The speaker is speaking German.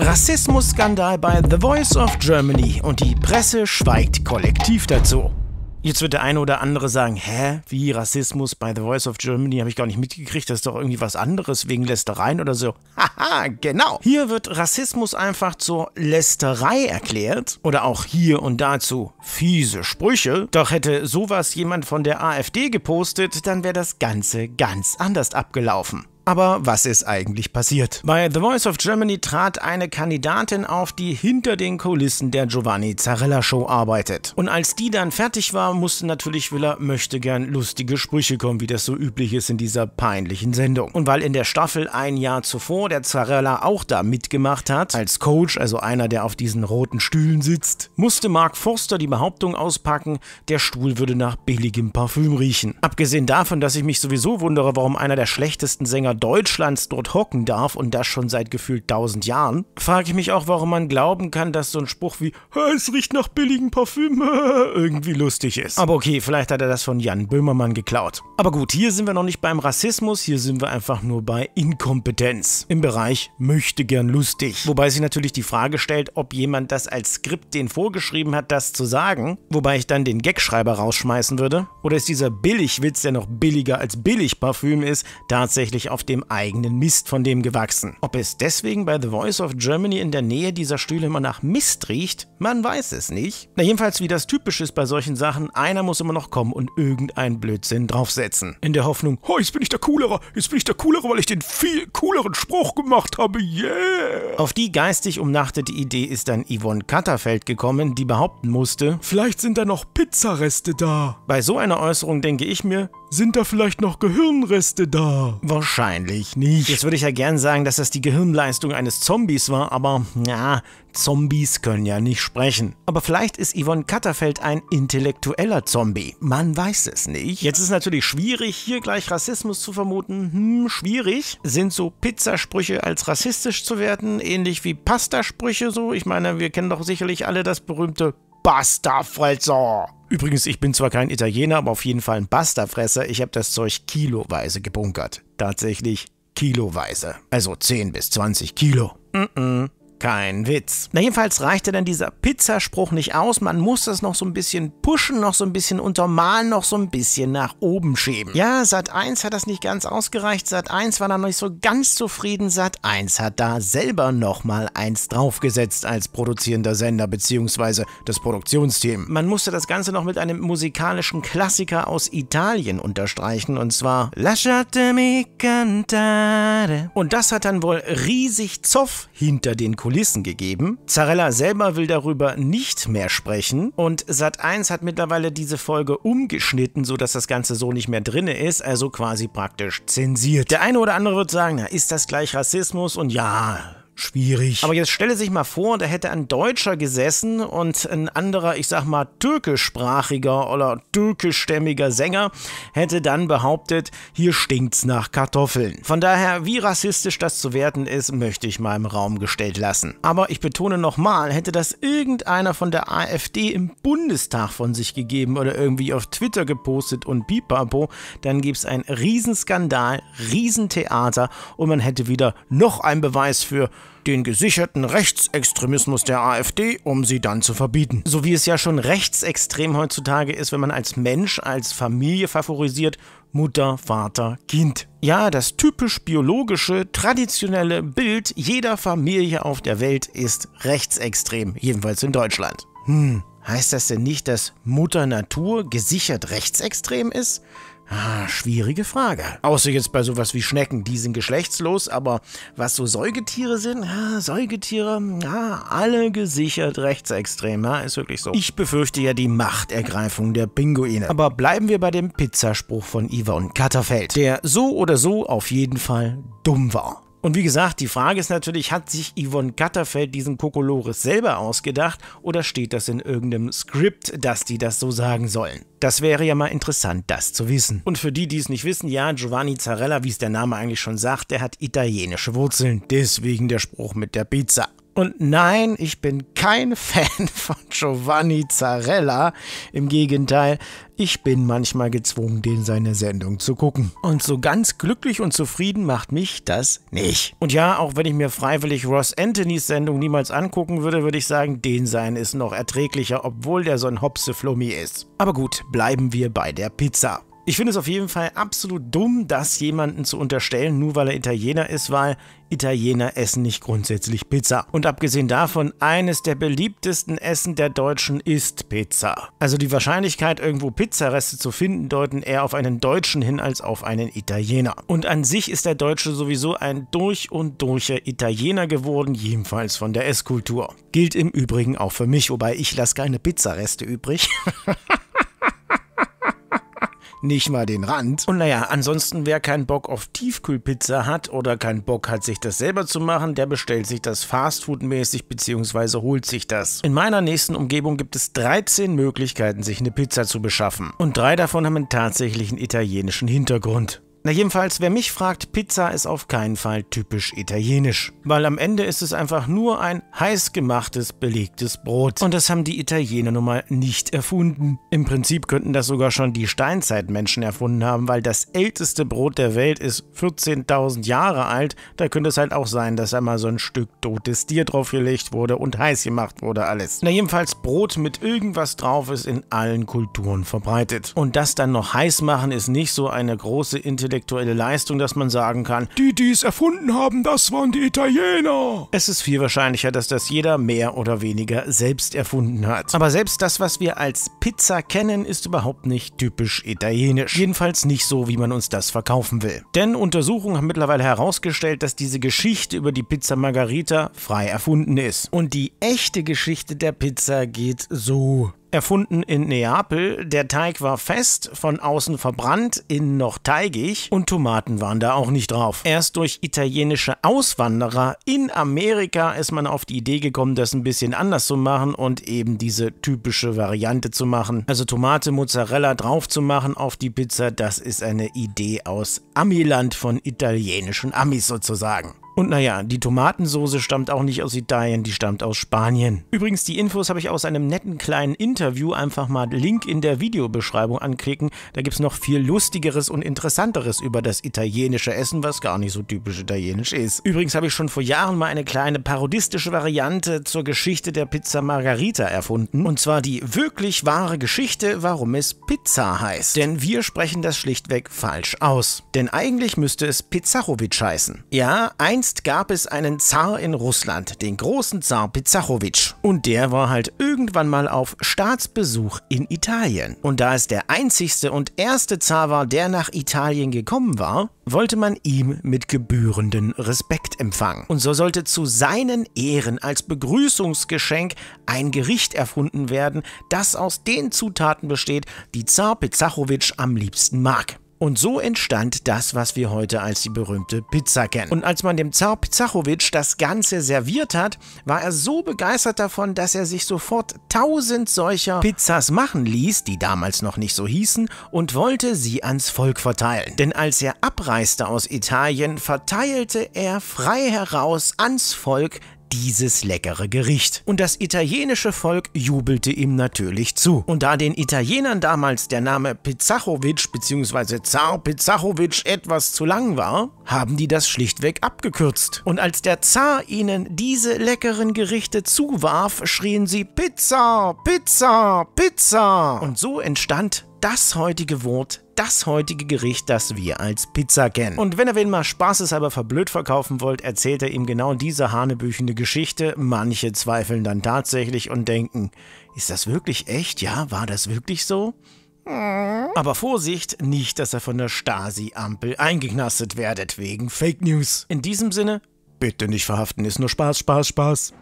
Rassismus-Skandal bei The Voice of Germany und die Presse schweigt kollektiv dazu. Jetzt wird der eine oder andere sagen, hä, wie Rassismus bei The Voice of Germany habe ich gar nicht mitgekriegt, das ist doch irgendwie was anderes wegen Lästereien oder so. Haha, genau. Hier wird Rassismus einfach zur Lästerei erklärt oder auch hier und dazu fiese Sprüche. Doch hätte sowas jemand von der AfD gepostet, dann wäre das Ganze ganz anders abgelaufen. Aber was ist eigentlich passiert? Bei The Voice of Germany trat eine Kandidatin auf, die hinter den Kulissen der Giovanni Zarella Show arbeitet. Und als die dann fertig war, musste natürlich Willer möchte gern lustige Sprüche kommen, wie das so üblich ist in dieser peinlichen Sendung. Und weil in der Staffel ein Jahr zuvor der Zarella auch da mitgemacht hat, als Coach, also einer, der auf diesen roten Stühlen sitzt, musste Mark Forster die Behauptung auspacken, der Stuhl würde nach billigem Parfüm riechen. Abgesehen davon, dass ich mich sowieso wundere, warum einer der schlechtesten Sänger Deutschlands dort hocken darf und das schon seit gefühlt tausend Jahren, frage ich mich auch, warum man glauben kann, dass so ein Spruch wie es riecht nach billigem Parfüm irgendwie lustig ist. Aber okay, vielleicht hat er das von Jan Böhmermann geklaut. Aber gut, hier sind wir noch nicht beim Rassismus, hier sind wir einfach nur bei Inkompetenz im Bereich möchte gern lustig. Wobei sich natürlich die Frage stellt, ob jemand das als Skript den vorgeschrieben hat, das zu sagen, wobei ich dann den Gagschreiber rausschmeißen würde. Oder ist dieser Billigwitz, der noch billiger als Billigparfüm ist, tatsächlich auf auf dem eigenen Mist von dem gewachsen. Ob es deswegen bei The Voice of Germany in der Nähe dieser Stühle immer nach Mist riecht, man weiß es nicht. Na jedenfalls, wie das typisch ist bei solchen Sachen, einer muss immer noch kommen und irgendeinen Blödsinn draufsetzen. In der Hoffnung, oh, jetzt bin ich der Coolere, jetzt bin ich der Coolere, weil ich den viel cooleren Spruch gemacht habe, yeah! Auf die geistig umnachtete Idee ist dann Yvonne Katterfeld gekommen, die behaupten musste, vielleicht sind da noch Pizzareste da. Bei so einer Äußerung denke ich mir, sind da vielleicht noch Gehirnreste da? Wahrscheinlich nicht. Jetzt würde ich ja gern sagen, dass das die Gehirnleistung eines Zombies war, aber ja, Zombies können ja nicht sprechen. Aber vielleicht ist Yvonne Katterfeld ein intellektueller Zombie. Man weiß es nicht. Jetzt ist natürlich schwierig, hier gleich Rassismus zu vermuten. Hm, schwierig. Sind so Pizzasprüche als rassistisch zu werten, ähnlich wie Pastasprüche so? Ich meine, wir kennen doch sicherlich alle das berühmte Bastafresser. Übrigens, ich bin zwar kein Italiener, aber auf jeden Fall ein Bastafresser. Ich habe das Zeug kiloweise gebunkert. Tatsächlich kiloweise. Also 10 bis 20 Kilo. Mm -mm. Kein Witz. Na jedenfalls reichte dann dieser Pizzaspruch nicht aus, man muss das noch so ein bisschen pushen, noch so ein bisschen untermalen, noch so ein bisschen nach oben schieben. Ja, Sat 1 hat das nicht ganz ausgereicht, Sat 1 war dann noch nicht so ganz zufrieden, Sat 1 hat da selber nochmal eins draufgesetzt als produzierender Sender bzw. das Produktionsteam. Man musste das Ganze noch mit einem musikalischen Klassiker aus Italien unterstreichen und zwar Lasciatemi cantare. Und das hat dann wohl riesig Zoff hinter den Kunden Kulissen gegeben. Zarella selber will darüber nicht mehr sprechen und Sat1 hat mittlerweile diese Folge umgeschnitten, sodass das Ganze so nicht mehr drinne ist, also quasi praktisch zensiert. Der eine oder andere wird sagen, na, ist das gleich Rassismus? Und ja, schwierig. Aber jetzt stelle sich mal vor, da hätte ein Deutscher gesessen und ein anderer, ich sag mal, türkischsprachiger oder türkischstämmiger Sänger hätte dann behauptet, hier stinkt's nach Kartoffeln. Von daher, wie rassistisch das zu werten ist, möchte ich mal im Raum gestellt lassen. Aber ich betone nochmal, hätte das irgendeiner von der AfD im Bundestag von sich gegeben oder irgendwie auf Twitter gepostet und pipapo, dann gibt's einen Riesenskandal, Riesentheater und man hätte wieder noch einen Beweis für den gesicherten Rechtsextremismus der AfD, um sie dann zu verbieten. So wie es ja schon rechtsextrem heutzutage ist, wenn man als Mensch, als Familie favorisiert, Mutter, Vater, Kind. Ja, das typisch biologische, traditionelle Bild jeder Familie auf der Welt ist rechtsextrem, jedenfalls in Deutschland. Hm, heißt das denn nicht, dass Mutter Natur gesichert rechtsextrem ist? Ah, schwierige Frage. Außer jetzt bei sowas wie Schnecken, die sind geschlechtslos, aber was so Säugetiere sind, ah, Säugetiere, ja, ah, alle gesichert rechtsextrem, ah, ist wirklich so. Ich befürchte ja die Machtergreifung der Pinguine. Aber bleiben wir bei dem Pizzaspruch von Iva und Katterfeld, der so oder so auf jeden Fall dumm war. Und wie gesagt, die Frage ist natürlich, hat sich Yvonne Katterfeld diesen Kokolores selber ausgedacht oder steht das in irgendeinem Skript, dass die das so sagen sollen? Das wäre ja mal interessant, das zu wissen. Und für die, die es nicht wissen, ja, Giovanni Zarella, wie es der Name eigentlich schon sagt, der hat italienische Wurzeln. Deswegen der Spruch mit der Pizza. Und nein, ich bin kein Fan von Giovanni Zarella. Im Gegenteil, ich bin manchmal gezwungen, den seine Sendung zu gucken. Und so ganz glücklich und zufrieden macht mich das nicht. Und ja, auch wenn ich mir freiwillig Ross Anthonys Sendung niemals angucken würde, würde ich sagen, den sein ist noch erträglicher, obwohl der so ein Hopseflummi ist. Aber gut, bleiben wir bei der Pizza. Ich finde es auf jeden Fall absolut dumm, das jemanden zu unterstellen, nur weil er Italiener ist, weil Italiener essen nicht grundsätzlich Pizza. Und abgesehen davon, eines der beliebtesten Essen der Deutschen ist Pizza. Also die Wahrscheinlichkeit, irgendwo Pizzareste zu finden, deuten eher auf einen Deutschen hin als auf einen Italiener. Und an sich ist der Deutsche sowieso ein durch und durcher Italiener geworden, jedenfalls von der Esskultur. Gilt im Übrigen auch für mich, wobei ich lasse keine Pizzareste übrig. nicht mal den Rand. Und naja, ansonsten, wer keinen Bock auf Tiefkühlpizza hat oder keinen Bock hat, sich das selber zu machen, der bestellt sich das fastfood-mäßig bzw. holt sich das. In meiner nächsten Umgebung gibt es 13 Möglichkeiten, sich eine Pizza zu beschaffen. Und drei davon haben einen tatsächlichen italienischen Hintergrund. Na jedenfalls, wer mich fragt, Pizza ist auf keinen Fall typisch italienisch. Weil am Ende ist es einfach nur ein heiß gemachtes, belegtes Brot. Und das haben die Italiener nun mal nicht erfunden. Im Prinzip könnten das sogar schon die Steinzeitmenschen erfunden haben, weil das älteste Brot der Welt ist 14.000 Jahre alt. Da könnte es halt auch sein, dass einmal so ein Stück totes Tier draufgelegt wurde und heiß gemacht wurde alles. Na jedenfalls, Brot mit irgendwas drauf ist in allen Kulturen verbreitet. Und das dann noch heiß machen ist nicht so eine große intellektuelle intellektuelle Leistung, dass man sagen kann, die, die es erfunden haben, das waren die Italiener. Es ist viel wahrscheinlicher, dass das jeder mehr oder weniger selbst erfunden hat. Aber selbst das, was wir als Pizza kennen, ist überhaupt nicht typisch italienisch. Jedenfalls nicht so, wie man uns das verkaufen will. Denn Untersuchungen haben mittlerweile herausgestellt, dass diese Geschichte über die Pizza Margarita frei erfunden ist. Und die echte Geschichte der Pizza geht so erfunden in Neapel. Der Teig war fest, von außen verbrannt, innen noch teigig und Tomaten waren da auch nicht drauf. Erst durch italienische Auswanderer in Amerika ist man auf die Idee gekommen, das ein bisschen anders zu machen und eben diese typische Variante zu machen. Also Tomate, Mozzarella drauf zu machen auf die Pizza, das ist eine Idee aus Amiland von italienischen Amis sozusagen. Und naja, die Tomatensoße stammt auch nicht aus Italien, die stammt aus Spanien. Übrigens, die Infos habe ich aus einem netten kleinen Interview. Einfach mal Link in der Videobeschreibung anklicken. Da gibt es noch viel Lustigeres und Interessanteres über das italienische Essen, was gar nicht so typisch italienisch ist. Übrigens habe ich schon vor Jahren mal eine kleine parodistische Variante zur Geschichte der Pizza Margarita erfunden. Und zwar die wirklich wahre Geschichte, warum es Pizza heißt. Denn wir sprechen das schlichtweg falsch aus. Denn eigentlich müsste es Pizzarovic heißen. Ja, eins Einst gab es einen Zar in Russland, den großen Zar Pizachowitsch. Und der war halt irgendwann mal auf Staatsbesuch in Italien. Und da es der einzigste und erste Zar war, der nach Italien gekommen war, wollte man ihm mit gebührenden Respekt empfangen. Und so sollte zu seinen Ehren als Begrüßungsgeschenk ein Gericht erfunden werden, das aus den Zutaten besteht, die Zar Pizachowitsch am liebsten mag. Und so entstand das, was wir heute als die berühmte Pizza kennen. Und als man dem Zar Pizachowitsch das Ganze serviert hat, war er so begeistert davon, dass er sich sofort tausend solcher Pizzas machen ließ, die damals noch nicht so hießen, und wollte sie ans Volk verteilen. Denn als er abreiste aus Italien, verteilte er frei heraus ans Volk dieses leckere Gericht. Und das italienische Volk jubelte ihm natürlich zu. Und da den Italienern damals der Name Pizzachovic bzw. Zar Pizzachovic etwas zu lang war, haben die das schlichtweg abgekürzt. Und als der Zar ihnen diese leckeren Gerichte zuwarf, schrien sie Pizza, Pizza, Pizza. Und so entstand das heutige Wort das heutige Gericht, das wir als Pizza kennen. Und wenn er wen mal spaßeshalber verblöd verkaufen wollt, erzählt er ihm genau diese hanebüchende Geschichte. Manche zweifeln dann tatsächlich und denken, ist das wirklich echt? Ja, war das wirklich so? Aber Vorsicht, nicht, dass er von der Stasi-Ampel eingeknastet werdet wegen Fake News. In diesem Sinne, bitte nicht verhaften, ist nur Spaß, Spaß, Spaß.